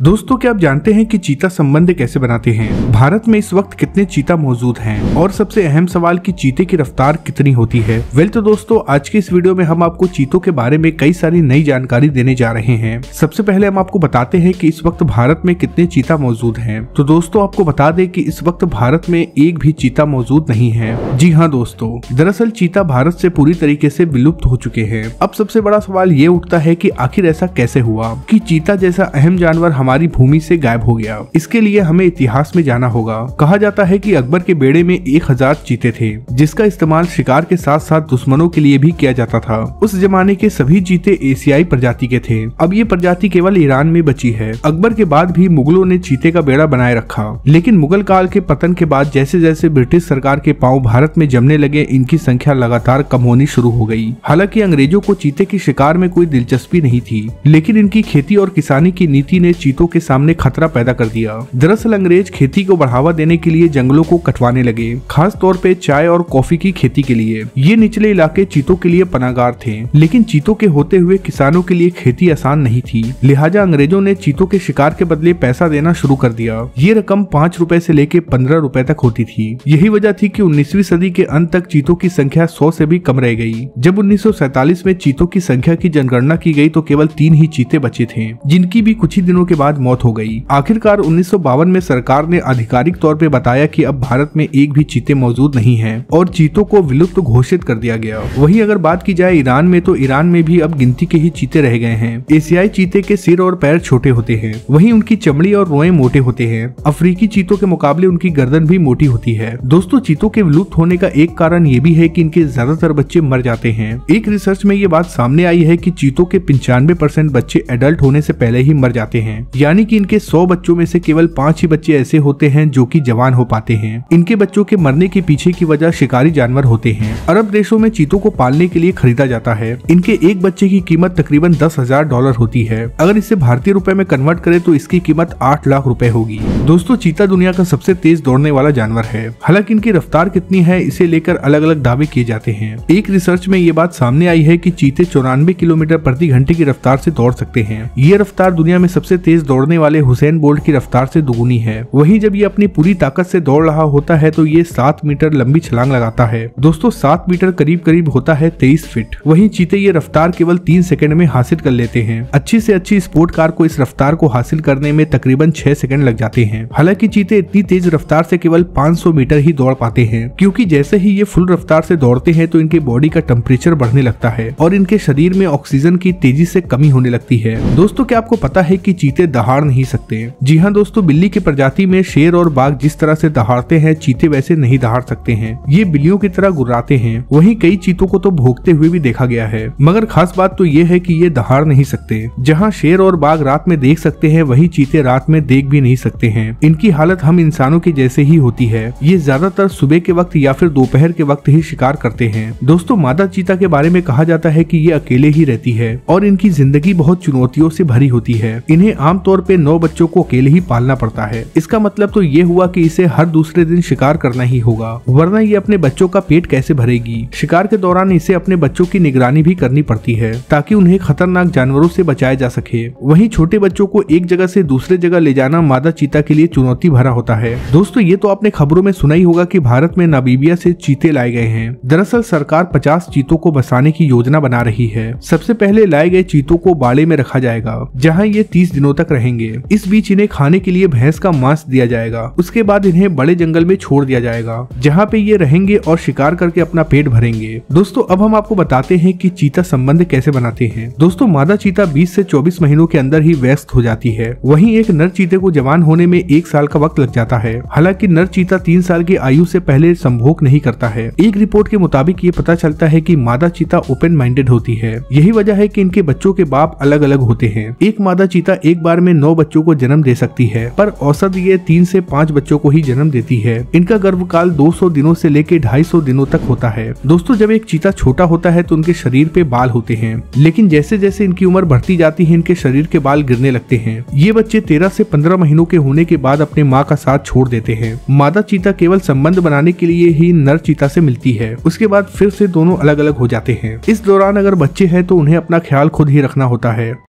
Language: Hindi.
दोस्तों क्या आप जानते हैं कि चीता संबंध कैसे बनाते हैं भारत में इस वक्त कितने चीता मौजूद हैं और सबसे अहम सवाल कि चीते की रफ्तार कितनी होती है वेल तो दोस्तों आज के इस वीडियो में हम आपको चीतों के बारे में कई सारी नई जानकारी देने जा रहे हैं सबसे पहले हम आपको बताते हैं कि इस वक्त भारत में कितने चीता मौजूद है तो दोस्तों आपको बता दे की इस वक्त भारत में एक भी चीता मौजूद नहीं है जी हाँ दोस्तों दरअसल चीता भारत ऐसी पूरी तरीके ऐसी विलुप्त हो चुके हैं अब सबसे बड़ा सवाल ये उठता है की आखिर ऐसा कैसे हुआ की चीता जैसा अहम जानवर हमारी भूमि से गायब हो गया इसके लिए हमें इतिहास में जाना होगा कहा जाता है कि अकबर के बेड़े में एक हजार चीते थे जिसका इस्तेमाल शिकार के साथ साथ दुश्मनों के लिए भी किया जाता था उस जमाने के सभी चीते एशियाई प्रजाति के थे अब ये प्रजाति केवल ईरान में बची है अकबर के बाद भी मुगलों ने चीते का बेड़ा बनाए रखा लेकिन मुगल काल के पतन के बाद जैसे जैसे ब्रिटिश सरकार के पाँव भारत में जमने लगे इनकी संख्या लगातार कम होनी शुरू हो गयी हालांकि अंग्रेजों को चीते की शिकार में कोई दिलचस्पी नहीं थी लेकिन इनकी खेती और किसानी की नीति ने चीते जीतों के सामने खतरा पैदा कर दिया दरअसल अंग्रेज खेती को बढ़ावा देने के लिए जंगलों को कटवाने लगे खास तौर पे चाय और कॉफी की खेती के लिए ये निचले इलाके चीतों के लिए पनागार थे लेकिन चीतों के होते हुए किसानों के लिए खेती आसान नहीं थी लिहाजा अंग्रेजों ने चीतों के शिकार के बदले पैसा देना शुरू कर दिया ये रकम पाँच रूपए ऐसी लेके पंद्रह रूपए तक होती थी यही वजह थी की उन्नीसवी सदी के अंत तक चीतों की संख्या सौ ऐसी भी कम रह गयी जब उन्नीस में चीतों की संख्या की जनगणना की गई तो केवल तीन ही चीते बचे थे जिनकी भी कुछ ही दिनों के बाद मौत हो गई आखिरकार उन्नीस में सरकार ने आधिकारिक तौर पर बताया की अब भारत में एक भी चीते मौजूद नहीं है और चीतों को विलुप्त घोषित कर दिया गया वही अगर बात की जाए ईरान में तो ईरान में भी अब गिनती के ही चीते रह गए हैं एशियाई चीते के सिर और पैर छोटे होते हैं वही उनकी चमड़ी और रोए मोटे होते हैं अफ्रीकी चीतों के मुकाबले उनकी गर्दन भी मोटी होती है दोस्तों चीतों के विलुप्त होने का एक कारण ये भी है कि इनके ज्यादातर बच्चे मर जाते हैं एक रिसर्च में ये बात सामने आई है कि चीतों के पंचानवे परसेंट बच्चे एडल्ट होने से पहले ही मर जाते हैं यानी कि इनके 100 बच्चों में से केवल पांच ही बच्चे ऐसे होते हैं जो कि जवान हो पाते हैं इनके बच्चों के मरने के पीछे की वजह शिकारी जानवर होते हैं अरब देशों में चीतों को पालने के लिए खरीदा जाता है इनके एक बच्चे की कीमत तकरीबन दस हजार डॉलर होती है अगर इसे भारतीय रुपए में कन्वर्ट करें तो इसकी कीमत आठ लाख रुपए होगी दोस्तों चीता दुनिया का सबसे तेज दौड़ने वाला जानवर है हालांकि इनकी रफ्तार कितनी है इसे लेकर अलग अलग दावे किए जाते हैं एक रिसर्च में ये बात सामने आई है की चीते चौरानवे किलोमीटर प्रति घंटे की रफ्तार ऐसी दौड़ सकते हैं ये रफ्तार दुनिया में सबसे तेज तेज दौड़ने वाले हुसैन बोल्ट की रफ्तार से दुगुनी है वहीं जब ये अपनी पूरी ताकत से दौड़ रहा होता है तो ये सात मीटर लंबी छलांग लगाता है दोस्तों सात मीटर करीब करीब होता है तेईस फीट वहीं चीते ये रफ्तार केवल तीन सेकंड में हासिल कर लेते हैं अच्छी से अच्छी स्पोर्ट कार को इस रफ्तार को हासिल करने में तकरीबन छह सेकंड लग जाते हैं हालांकि चीते इतनी तेज रफ्तार से केवल सौ मीटर ही दौड़ पाते हैं क्यूँकी जैसे ही ये फुल रफ्तार से दौड़ते हैं तो इनके बॉडी का टेम्परेचर बढ़ने लगता है और इनके शरीर में ऑक्सीजन की तेजी से कमी होने लगती है दोस्तों क्या आपको पता है की चीते दहाड़ नहीं सकते हैं जी हाँ दोस्तों बिल्ली की प्रजाति में शेर और बाघ जिस तरह से दहाड़ते हैं चीते वैसे नहीं दहाड़ सकते हैं ये बिल्लियों की तरह गुर्राते हैं वहीं कई चीतों को तो भोगते हुए भी देखा गया है मगर खास बात तो ये है की ये दहाड़ नहीं सकते जहाँ शेर और बाघ रात में देख सकते हैं वही चीते रात में देख भी नहीं सकते हैं इनकी हालत हम इंसानों के जैसे ही होती है ये ज्यादातर सुबह के वक्त या फिर दोपहर के वक्त ही शिकार करते हैं दोस्तों मादा चीता के बारे में कहा जाता है कि ये अकेले ही रहती है और इनकी जिंदगी बहुत चुनौतियों से भरी होती है इन्हें आम आमतौर पे नौ बच्चों को अकेले ही पालना पड़ता है इसका मतलब तो ये हुआ कि इसे हर दूसरे दिन शिकार करना ही होगा वरना ये अपने बच्चों का पेट कैसे भरेगी शिकार के दौरान इसे अपने बच्चों की निगरानी भी करनी पड़ती है ताकि उन्हें खतरनाक जानवरों से बचाया जा सके वहीं छोटे बच्चों को एक जगह से दूसरे जगह ले जाना मादा चीता के लिए चुनौती भरा होता है दोस्तों ये तो आपने खबरों में सुना ही होगा कि भारत में नबीबिया से चीते लाए गए हैं दरअसल सरकार 50 चीतों को बसाने की योजना बना रही है सबसे पहले लाए गए चीतों को बाड़े में रखा जाएगा जहाँ ये तीस दिनों तक रहेंगे इस बीच इन्हें खाने के लिए भैंस का मांस दिया जाएगा उसके बाद इन्हें बड़े जंगल में छोड़ दिया जाएगा जहाँ पे ये रहेंगे और शिकार करके अपना पेट भरेंगे दोस्तों अब हम आपको बताते हैं की चीता संबंध कैसे बनाते हैं दोस्तों मादा चीता बीस ऐसी चौबीस महीनों के अंदर ही व्यस्त हो जाती है वही एक नर चीते को जवान होने में एक साल का वक्त लग जाता है हालांकि नर चीता तीन साल की आयु से पहले संभोग नहीं करता है एक रिपोर्ट के मुताबिक ये पता चलता है कि मादा चीता ओपन माइंडेड होती है यही वजह है कि इनके बच्चों के बाप अलग अलग होते हैं एक मादा चीता एक बार परिवार में नौ बच्चों को जन्म दे सकती है पर औसत ये तीन से पाँच बच्चों को ही जन्म देती है इनका गर्भकाल 200 दिनों से लेकर सौ दिनों तक होता है दोस्तों जब एक चीता छोटा होता है तो उनके शरीर पे बाल होते हैं लेकिन जैसे जैसे इनकी उम्र बढ़ती जाती है इनके शरीर के बाल गिरने लगते हैं ये बच्चे तेरह से पंद्रह महीनों के होने के बाद अपने माँ का साथ छोड़ देते हैं मादा चीता केवल संबंध बनाने के लिए ही नर चीता से मिलती है उसके बाद फिर से दोनों अलग अलग हो जाते हैं इस दौरान अगर बच्चे हैं तो उन्हें अपना ख्याल खुद ही रखना होता है